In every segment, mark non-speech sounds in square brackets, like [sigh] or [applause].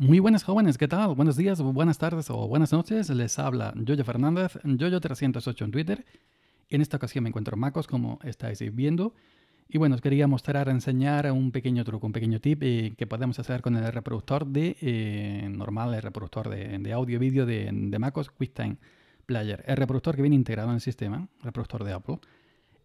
Muy buenas jóvenes, ¿qué tal? Buenos días, buenas tardes o buenas noches. Les habla Yoyo Fernández, Yoyo308 en Twitter. En esta ocasión me encuentro en Macos, como estáis viendo. Y bueno, os quería mostrar, enseñar un pequeño truco, un pequeño tip eh, que podemos hacer con el reproductor de eh, normal, el reproductor de, audio y vídeo de, MacOS QuickTime Player, el reproductor que viene integrado en el sistema, reproductor de Apple.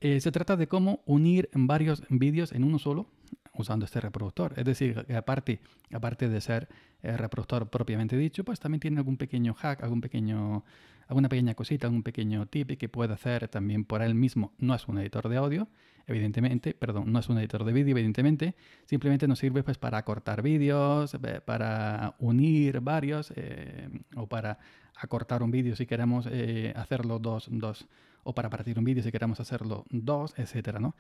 Eh, se trata de cómo unir varios vídeos en uno solo, usando este reproductor. Es decir, aparte, aparte de ser eh, reproductor propiamente dicho, pues también tiene algún pequeño hack, algún pequeño, alguna pequeña cosita, algún pequeño tip que puede hacer también por él mismo. No es un editor de audio, evidentemente, perdón, no es un editor de vídeo, evidentemente. Simplemente nos sirve pues, para cortar vídeos, eh, para unir varios eh, o para acortar un vídeo si queremos hacerlo dos, dos, o para partir un vídeo si queremos hacerlo dos, etcétera, ¿no?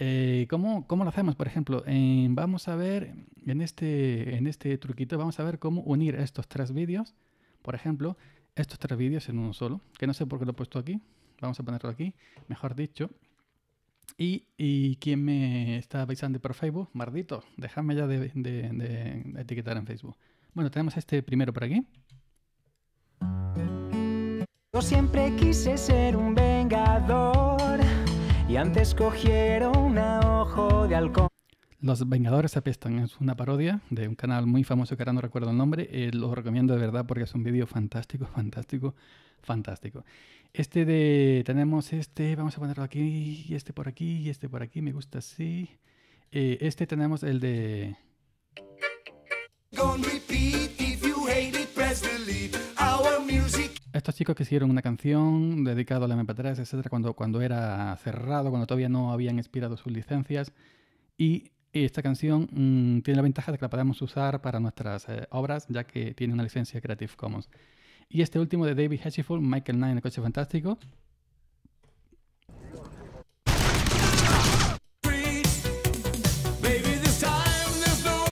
Eh, ¿cómo, lo hacemos? Por ejemplo, vamos a ver en este, en este truquito, vamos a ver cómo unir estos tres vídeos. Por ejemplo, estos tres vídeos en uno solo, que no sé por qué lo he puesto aquí. Vamos a ponerlo aquí, mejor dicho. Y, y quien me está avisando por Facebook, mardito, dejadme ya de, de etiquetar en Facebook. Bueno, tenemos este primero por aquí. Yo siempre quise ser un vengador y antes cogieron un ojo de halcón. Los Vengadores apestan es una parodia de un canal muy famoso que ahora no recuerdo el nombre. Eh, lo recomiendo de verdad porque es un vídeo fantástico, [laughs] fantástico, fantástico. Este de... tenemos este, vamos a ponerlo aquí, y este por aquí, y este por aquí, me gusta así. Eh, este tenemos el de... repeat if you hate it, Our music chicos que hicieron una canción dedicada la MP3, etcétera, cuando, cuando era cerrado, cuando todavía no habían expirado sus licencias. Y esta canción mm, tiene la ventaja de que la podemos usar para nuestras eh, obras, ya que tiene una licencia Creative Commons. Y este último de David Hatchiful, Michael nine el coche fantástico.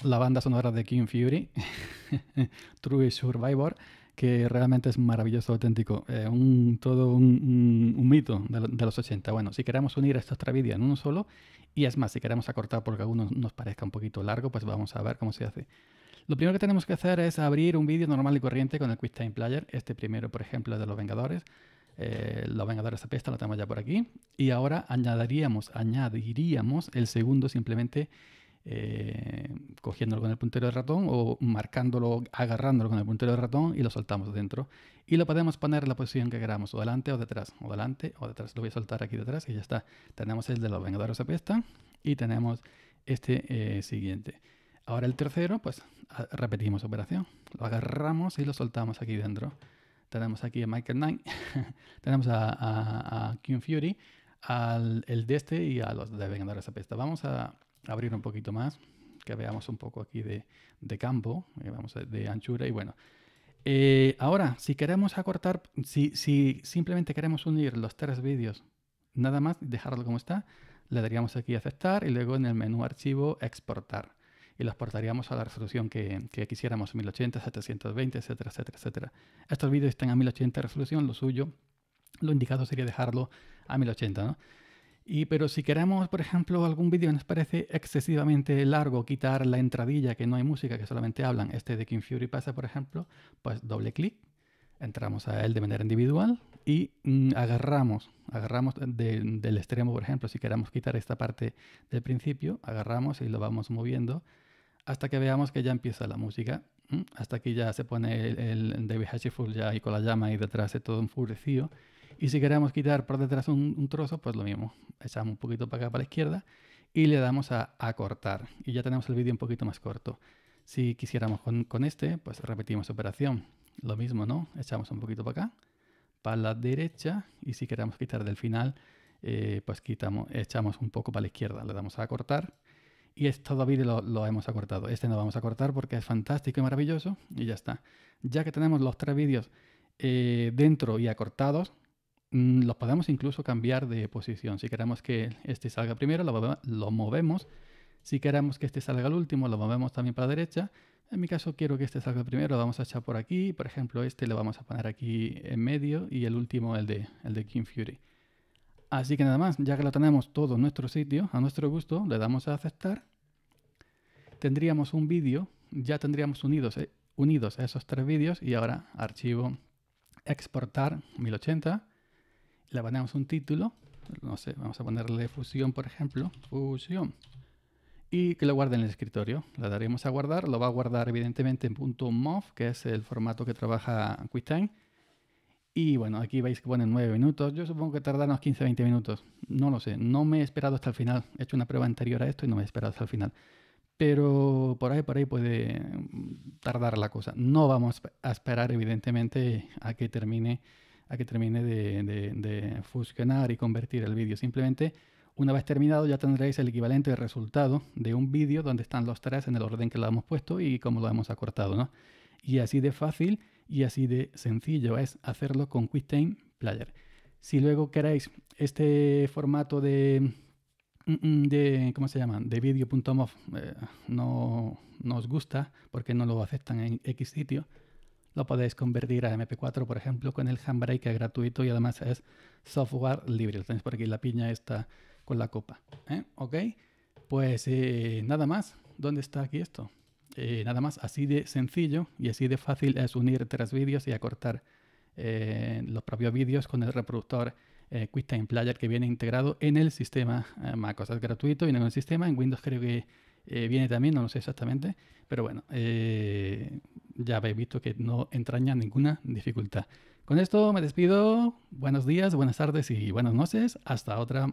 La banda sonora de King Fury. [laughs] [laughs] True Survivor, que realmente es maravilloso, auténtico, eh, un, todo un, mito de, los 80. Bueno, si queremos unir estos tres vídeos en uno solo, y es más, si queremos acortar porque alguno nos parezca un poquito largo, pues vamos a ver cómo se hace. Lo primero que tenemos que hacer es abrir un vídeo normal y corriente con el QuickTime Player, este primero, por ejemplo, es de Los Vengadores, eh, los Vengadores pista lo tenemos ya por aquí. Y ahora añadiríamos, añadiríamos el segundo simplemente eh, cogiéndolo con el puntero de ratón o marcándolo, agarrándolo con el puntero de ratón y lo soltamos dentro. Y lo podemos poner en la posición que queramos, o delante o detrás, o delante o detrás. Lo voy a soltar aquí detrás y ya está. Tenemos el de los Vengadores apesta y tenemos este eh, siguiente. Ahora el tercero, pues repetimos operación. Lo agarramos y lo soltamos aquí dentro. Tenemos aquí a Michael Knight, [laughs] tenemos a, a, King Fury, al el de este y a los de Vengadores Apesta. Vamos a abrir un poquito más, que veamos un poco aquí de, campo, eh, vamos de anchura y bueno. Eh, ahora, si queremos acortar, si, si simplemente queremos unir los tres vídeos, nada más dejarlo como está, le daríamos aquí aceptar y luego en el menú archivo exportar y lo exportaríamos a la resolución que, que, quisiéramos, 1080, 720, etcétera, etcétera, etcétera. Estos vídeos están a 1080 de resolución, lo suyo, lo indicado sería dejarlo a 1080, ¿no? Y, pero si queremos, por ejemplo, algún vídeo nos parece excesivamente largo, quitar la entradilla, que no hay música, que solamente hablan, este de King Fury pasa, por ejemplo, pues doble clic, entramos a él de manera individual y mm, agarramos, agarramos del extremo, por ejemplo, si queremos quitar esta parte del principio, agarramos y lo vamos moviendo hasta que veamos que ya empieza la música. Hasta aquí ya se pone el, el David Hatchful ya y con la llama y detrás de todo enfurecido. Y si queremos quitar por detrás un, trozo, pues lo mismo. Echamos un poquito para acá, para la izquierda, y le damos a acortar. Y ya tenemos el vídeo un poquito más corto. Si quisiéramos con, este, pues repetimos operación. Lo mismo, ¿no? Echamos un poquito para acá, para la derecha, y si queremos quitar del final, eh, pues quitamos, echamos un poco para la izquierda, le damos a cortar y es todo vídeo lo, hemos acortado. Este no lo vamos a cortar porque es fantástico y maravilloso y ya está. Ya que tenemos los tres vídeos eh, dentro y acortados, Mm, Los podemos incluso cambiar de posición. Si queremos que este salga primero, lo, movemos. Si queremos que este salga el último, lo movemos también para la derecha. En mi caso quiero que este salga primero, lo vamos a echar por aquí. Por ejemplo, este lo vamos a poner aquí en medio y el último el de, el de King Fury. Así que nada más, ya que lo tenemos todo en nuestro sitio, a nuestro gusto, le damos a aceptar. Tendríamos un vídeo, ya tendríamos unidos, eh, unidos esos tres vídeos y ahora archivo exportar 1080 le ponemos un título, no sé, vamos a ponerle fusión, por ejemplo, fusión, y que lo guarde en el escritorio. La daremos a guardar, lo va a guardar evidentemente en .mov, que es el formato que trabaja QuickTime. Y bueno, aquí veis que pone 9 minutos, yo supongo que tardará unos 15-20 minutos, no lo sé, no me he esperado hasta el final, he hecho una prueba anterior a esto y no me he esperado hasta el final. Pero por ahí, por ahí puede tardar la cosa. No vamos a esperar, evidentemente, a que termine a que termine de, fusionar y convertir el vídeo. Simplemente, una vez terminado, ya tendréis el equivalente de resultado de un vídeo donde están los tres en el orden que lo hemos puesto y como lo hemos acortado. ¿no? Y así de fácil y así de sencillo es hacerlo con QuickTime Player. Si luego queréis este formato de, mm, mm, de ¿cómo se llama? De video.mov eh, no, no os gusta porque no lo aceptan en X sitio, lo podéis convertir a MP4, por ejemplo, con el Handbrake, que es gratuito y además es software libre. Lo tenéis por aquí, la piña está con la copa. ¿eh? ¿Ok? Pues eh, nada más. ¿Dónde está aquí esto? Eh, nada más, así de sencillo y así de fácil es unir tres vídeos y acortar los propios vídeos con el reproductor QuickTime Player que viene integrado en el sistema MacOS. es gratuito, y en el sistema. En Windows creo que eh, viene también, no lo sé exactamente, pero bueno, eh, ya habéis visto que no entraña ninguna dificultad. Con esto me despido, buenos días, buenas tardes y buenas noches, hasta otra